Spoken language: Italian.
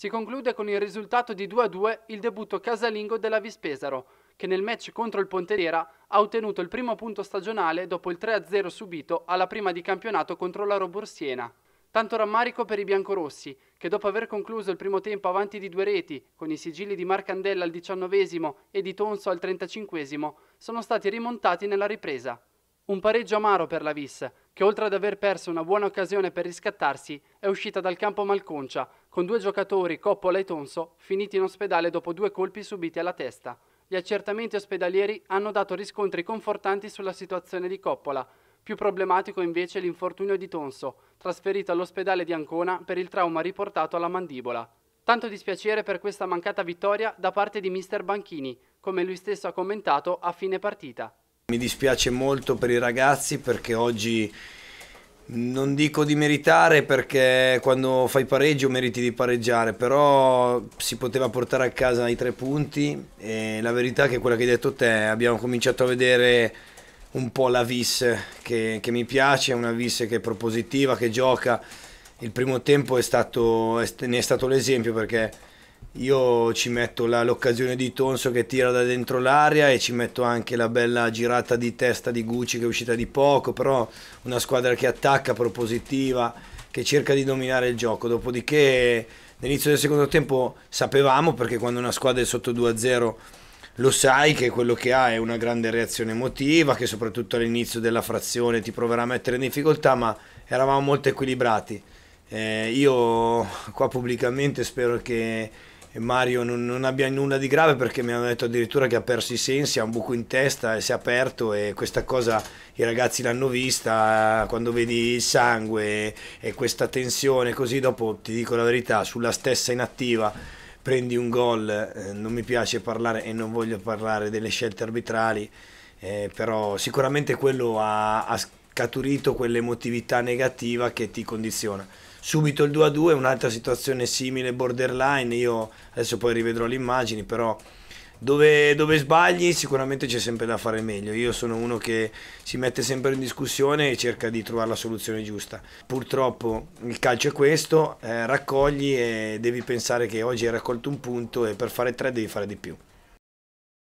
Si conclude con il risultato di 2-2 il debutto casalingo della Vispesaro, che nel match contro il Pontedera ha ottenuto il primo punto stagionale dopo il 3-0 subito alla prima di campionato contro la Roborsiena. Tanto rammarico per i biancorossi, che dopo aver concluso il primo tempo avanti di due reti, con i sigilli di Marcandella al diciannovesimo e di Tonso al trentacinquesimo, sono stati rimontati nella ripresa. Un pareggio amaro per la Viss, che oltre ad aver perso una buona occasione per riscattarsi, è uscita dal campo malconcia, con due giocatori, Coppola e Tonso, finiti in ospedale dopo due colpi subiti alla testa. Gli accertamenti ospedalieri hanno dato riscontri confortanti sulla situazione di Coppola. Più problematico invece l'infortunio di Tonso, trasferito all'ospedale di Ancona per il trauma riportato alla mandibola. Tanto dispiacere per questa mancata vittoria da parte di mister Banchini, come lui stesso ha commentato a fine partita. Mi dispiace molto per i ragazzi perché oggi non dico di meritare perché quando fai pareggio meriti di pareggiare, però si poteva portare a casa i tre punti e la verità è che quella che hai detto te, abbiamo cominciato a vedere un po' la vis che, che mi piace, una vis che è propositiva, che gioca. Il primo tempo è stato, ne è stato l'esempio perché io ci metto la, l'occasione di Tonso che tira da dentro l'area e ci metto anche la bella girata di testa di Gucci che è uscita di poco, però una squadra che attacca, propositiva, che cerca di dominare il gioco. Dopodiché all'inizio del secondo tempo sapevamo, perché quando una squadra è sotto 2-0 lo sai che quello che ha è una grande reazione emotiva, che soprattutto all'inizio della frazione ti proverà a mettere in difficoltà, ma eravamo molto equilibrati eh, io qua pubblicamente spero che Mario non, non, abbia nulla di grave perché mi hanno detto addirittura che ha perso i sensi, ha un buco in testa e si è aperto e questa cosa i ragazzi l'hanno vista, quando vedi il sangue e questa tensione così dopo ti dico la verità, sulla stessa inattiva prendi un gol, eh, non mi piace parlare e non voglio parlare delle scelte arbitrali, eh, però sicuramente quello ha, ha scaturito quell'emotività negativa che ti condiziona. Subito il 2 a 2 un'altra situazione simile, borderline, io adesso poi rivedrò le immagini, però dove, dove, sbagli sicuramente c'è sempre da fare meglio. Io sono uno che si mette sempre in discussione e cerca di trovare la soluzione giusta. Purtroppo il calcio è questo, eh, raccogli e devi pensare che oggi hai raccolto un punto e per fare tre devi fare di più.